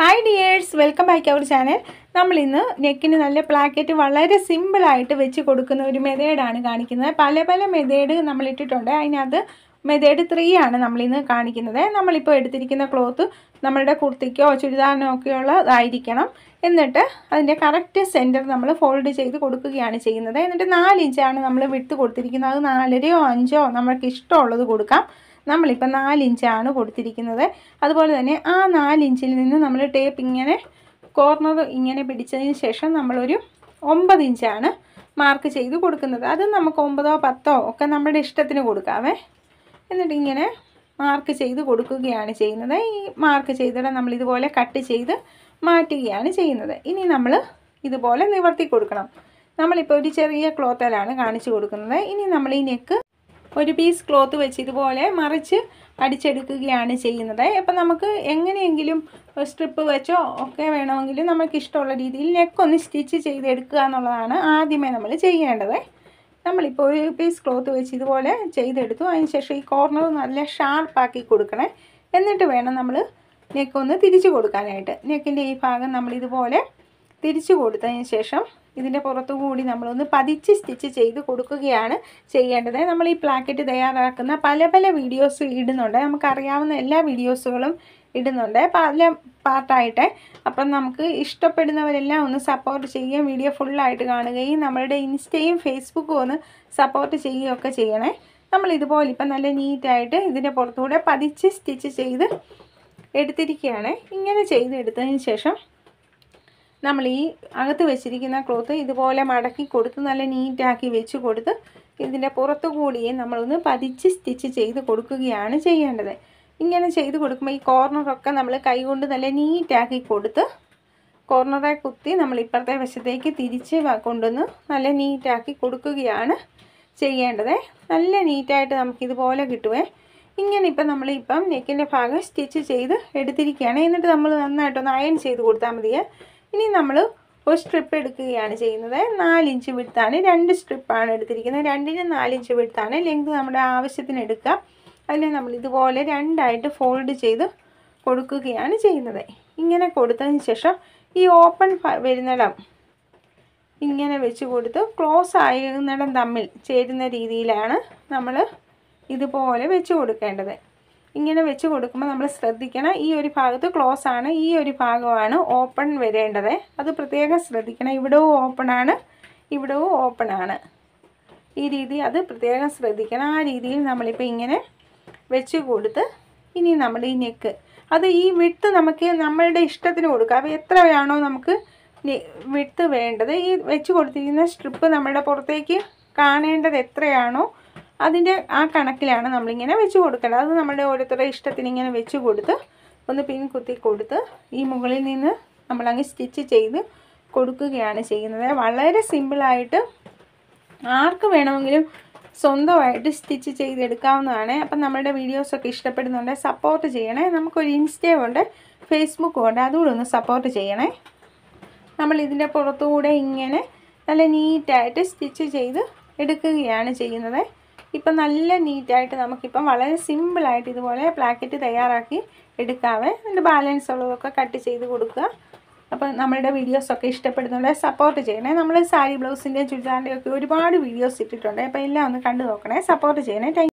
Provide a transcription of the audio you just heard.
hi dears welcome back our channel നമ്മൾ ഇന്ന് നെക്കിന് നല്ല പ്ലാക്കറ്റ് വളരെ സിമ്പിളായിട്ട് വെച്ച് കൊടുക്കുന്ന ഒരു മെതേഡാണ് കാണിക്കുന്നത് പല പല മെതേഡ് നമ്മൾ ഇട്ടിട്ടുണ്ട് അതിനകത്ത് മെതേഡ് ത്രീ ആണ് നമ്മളിന്ന് കാണിക്കുന്നത് നമ്മളിപ്പോൾ എടുത്തിരിക്കുന്ന ക്ലോത്ത് നമ്മളുടെ കുർത്തിക്കോ ചുരിദാറിനോ ഒക്കെയുള്ളതായിരിക്കണം എന്നിട്ട് അതിൻ്റെ കറക്റ്റ് സെൻറ്റർ നമ്മൾ ഫോൾഡ് ചെയ്ത് കൊടുക്കുകയാണ് ചെയ്യുന്നത് എന്നിട്ട് നാലിഞ്ചാണ് നമ്മൾ വിട്ട് കൊടുത്തിരിക്കുന്നത് അത് നാലരയോ അഞ്ചോ നമ്മൾക്ക് ഇഷ്ടമുള്ളത് കൊടുക്കാം നമ്മളിപ്പോൾ നാലിഞ്ചാണ് കൊടുത്തിരിക്കുന്നത് അതുപോലെ തന്നെ ആ നാലിഞ്ചിൽ നിന്ന് നമ്മൾ ടേപ്പ് ഇങ്ങനെ കോർണർ ഇങ്ങനെ പിടിച്ചതിന് ശേഷം നമ്മളൊരു ഒമ്പത് ഇഞ്ചാണ് മാർക്ക് ചെയ്ത് കൊടുക്കുന്നത് അത് നമുക്ക് ഒമ്പതോ പത്തോ ഒക്കെ നമ്മുടെ ഇഷ്ടത്തിന് കൊടുക്കാവേ എന്നിട്ട് ഇങ്ങനെ മാർക്ക് ചെയ്ത് കൊടുക്കുകയാണ് ചെയ്യുന്നത് ഈ മാർക്ക് ചെയ്തിട്ട് നമ്മൾ ഇതുപോലെ കട്ട് ചെയ്ത് മാറ്റുകയാണ് ചെയ്യുന്നത് ഇനി നമ്മൾ ഇതുപോലെ നിവർത്തി കൊടുക്കണം നമ്മളിപ്പോൾ ഒരു ചെറിയ ക്ലോത്തലാണ് കാണിച്ചു കൊടുക്കുന്നത് ഇനി നമ്മൾ ഈ നെക്ക് ഒരു പീസ് ക്ലോത്ത് വെച്ച് ഇതുപോലെ മറിച്ച് അടിച്ചെടുക്കുകയാണ് ചെയ്യുന്നത് അപ്പം നമുക്ക് എങ്ങനെയെങ്കിലും സ്ട്രിപ്പ് വെച്ചോ ഒക്കെ വേണമെങ്കിൽ നമുക്ക് ഇഷ്ടമുള്ള രീതിയിൽ നെക്കൊന്ന് സ്റ്റിച്ച് ചെയ്തെടുക്കുക എന്നുള്ളതാണ് ആദ്യമേ നമ്മൾ ചെയ്യേണ്ടത് നമ്മളിപ്പോൾ ഒരു പീസ് ക്ലോത്ത് വെച്ച് ഇതുപോലെ ചെയ്തെടുത്തു അതിനുശേഷം ഈ കോർണർ നല്ല ഷാർപ്പാക്കി കൊടുക്കണേ എന്നിട്ട് വേണം നമ്മൾ നെക്കൊന്ന് തിരിച്ചു കൊടുക്കാനായിട്ട് നെക്കിൻ്റെ ഈ ഭാഗം നമ്മളിതുപോലെ തിരിച്ചു കൊടുത്തതിന് ശേഷം ഇതിൻ്റെ പുറത്തു കൂടി നമ്മളൊന്ന് പതിച്ച് സ്റ്റിച്ച് ചെയ്ത് കൊടുക്കുകയാണ് ചെയ്യേണ്ടത് നമ്മൾ ഈ പ്ലാക്കറ്റ് തയ്യാറാക്കുന്ന പല പല വീഡിയോസ് ഇടുന്നുണ്ട് നമുക്കറിയാവുന്ന എല്ലാ വീഡിയോസുകളും ഇടുന്നുണ്ട് പല പാർട്ടായിട്ട് അപ്പം നമുക്ക് ഇഷ്ടപ്പെടുന്നവരെല്ലാം ഒന്ന് സപ്പോർട്ട് ചെയ്യുകയും വീഡിയോ ഫുള്ളായിട്ട് കാണുകയും നമ്മളുടെ ഇൻസ്റ്റയും ഫേസ്ബുക്കും ഒന്ന് സപ്പോർട്ട് ചെയ്യുകയൊക്കെ ചെയ്യണേ നമ്മൾ ഇതുപോലെ ഇപ്പം നല്ല നീറ്റായിട്ട് ഇതിൻ്റെ പുറത്തുകൂടെ പതിച്ച് സ്റ്റിച്ച് ചെയ്ത് എടുത്തിരിക്കുകയാണ് ഇങ്ങനെ ചെയ്തെടുത്തതിന് ശേഷം നമ്മൾ ഈ അകത്ത് വെച്ചിരിക്കുന്ന ക്ലോത്ത് ഇതുപോലെ മടക്കി കൊടുത്ത് നല്ല നീറ്റാക്കി വെച്ച് കൊടുത്ത് ഇതിൻ്റെ പുറത്തു കൂടിയെ നമ്മളൊന്ന് പതിച്ച് സ്റ്റിച്ച് ചെയ്ത് കൊടുക്കുകയാണ് ചെയ്യേണ്ടത് ഇങ്ങനെ ചെയ്ത് കൊടുക്കുമ്പോൾ ഈ കോർണറൊക്കെ നമ്മൾ കൈകൊണ്ട് നല്ല നീറ്റാക്കി കൊടുത്ത് കോർണറെ കുത്തി നമ്മൾ ഇപ്പുറത്തെ വശത്തേക്ക് തിരിച്ച് കൊണ്ടുവന്ന് നല്ല നീറ്റാക്കി കൊടുക്കുകയാണ് ചെയ്യേണ്ടത് നല്ല നീറ്റായിട്ട് നമുക്കിതുപോലെ കിട്ടുവേ ഇങ്ങനെ ഇപ്പം ഇപ്പം നെക്കിൻ്റെ ഭാഗം സ്റ്റിച്ച് ചെയ്ത് എടുത്തിരിക്കുകയാണ് എന്നിട്ട് നമ്മൾ നന്നായിട്ടൊന്ന് അയൺ ചെയ്ത് കൊടുത്താൽ മതിയേ ഇനി നമ്മൾ ഒരു സ്ട്രിപ്പ് എടുക്കുകയാണ് ചെയ്യുന്നത് നാലിഞ്ച് വിടുത്താണ് രണ്ട് സ്ട്രിപ്പാണ് എടുത്തിരിക്കുന്നത് രണ്ടിന് നാലിഞ്ച് വിടുത്താണ് ലെങ്ത് നമ്മുടെ ആവശ്യത്തിന് എടുക്കുക അതിനെ നമ്മൾ ഇതുപോലെ രണ്ടായിട്ട് ഫോൾഡ് ചെയ്ത് കൊടുക്കുകയാണ് ചെയ്യുന്നത് ഇങ്ങനെ കൊടുത്തതിന് ശേഷം ഈ ഓപ്പൺ വരുന്നിടം ഇങ്ങനെ വെച്ച് കൊടുത്ത് ക്ലോസ് ആയിരുന്നിടം തമ്മിൽ ചേരുന്ന രീതിയിലാണ് നമ്മൾ ഇതുപോലെ വെച്ച് കൊടുക്കേണ്ടത് ഇങ്ങനെ വെച്ച് കൊടുക്കുമ്പോൾ നമ്മൾ ശ്രദ്ധിക്കണം ഈ ഒരു ഭാഗത്ത് ക്ലോസ് ആണ് ഈ ഒരു ഭാഗമാണ് ഓപ്പൺ വരേണ്ടത് അത് പ്രത്യേകം ശ്രദ്ധിക്കണം ഇവിടവും ഓപ്പൺ ആണ് ഇവിടവും ഓപ്പൺ ആണ് ഈ രീതി അത് പ്രത്യേകം ശ്രദ്ധിക്കണം ആ രീതിയിൽ നമ്മളിപ്പോൾ ഇങ്ങനെ വെച്ച് കൊടുത്ത് ഇനി നമ്മൾ ഈ നെക്ക് അത് ഈ വിട്ട് നമുക്ക് നമ്മളുടെ ഇഷ്ടത്തിന് കൊടുക്കുക അപ്പോൾ എത്രയാണോ നമുക്ക് വിട്ട് വേണ്ടത് ഈ വെച്ച് കൊടുത്തിരിക്കുന്ന സ്ട്രിപ്പ് നമ്മളുടെ പുറത്തേക്ക് കാണേണ്ടത് എത്രയാണോ അതിൻ്റെ ആ കണക്കിലാണ് നമ്മളിങ്ങനെ വെച്ച് കൊടുക്കേണ്ടത് അത് നമ്മുടെ ഓരോരുത്തരുടെ ഇഷ്ടത്തിന് ഇങ്ങനെ വെച്ച് കൊടുത്ത് ഒന്ന് പിൻ കുത്തി കൊടുത്ത് ഈ മുകളിൽ നിന്ന് നമ്മളങ്ങ് സ്റ്റിച്ച് ചെയ്ത് കൊടുക്കുകയാണ് ചെയ്യുന്നത് വളരെ സിമ്പിളായിട്ട് ആർക്ക് വേണമെങ്കിലും സ്വന്തമായിട്ട് സ്റ്റിച്ച് ചെയ്തെടുക്കാവുന്നതാണ് അപ്പം നമ്മുടെ വീഡിയോസൊക്കെ ഇഷ്ടപ്പെടുന്നുണ്ട് സപ്പോർട്ട് ചെയ്യണേ നമുക്കൊരു ഇൻസ്റ്റയും ഉണ്ട് ഫേസ്ബുക്കും ഉണ്ട് അതുകൂടെ ഒന്ന് സപ്പോർട്ട് ചെയ്യണേ നമ്മൾ ഇതിൻ്റെ പുറത്തുകൂടെ ഇങ്ങനെ നല്ല നീറ്റായിട്ട് സ്റ്റിച്ച് ചെയ്ത് എടുക്കുകയാണ് ചെയ്യുന്നത് ഇപ്പം നല്ല നീറ്റായിട്ട് നമുക്കിപ്പം വളരെ സിമ്പിളായിട്ട് ഇതുപോലെ പ്ലാക്കറ്റ് തയ്യാറാക്കി എടുക്കാവേ അതിൻ്റെ ബാലൻസ് ഉള്ളതൊക്കെ കട്ട് ചെയ്ത് കൊടുക്കുക അപ്പോൾ നമ്മളുടെ വീഡിയോസൊക്കെ ഇഷ്ടപ്പെടുന്നുണ്ടെങ്കിൽ സപ്പോർട്ട് ചെയ്യണേ നമ്മൾ സാരി ബ്ലൗസിൻ്റെയും ചുരിദാറിൻ്റെയും ഒക്കെ ഒരുപാട് വീഡിയോസ് ഇട്ടിട്ടുണ്ട് അപ്പോൾ എല്ലാം ഒന്ന് കണ്ടു നോക്കണേ സപ്പോർട്ട് ചെയ്യണേ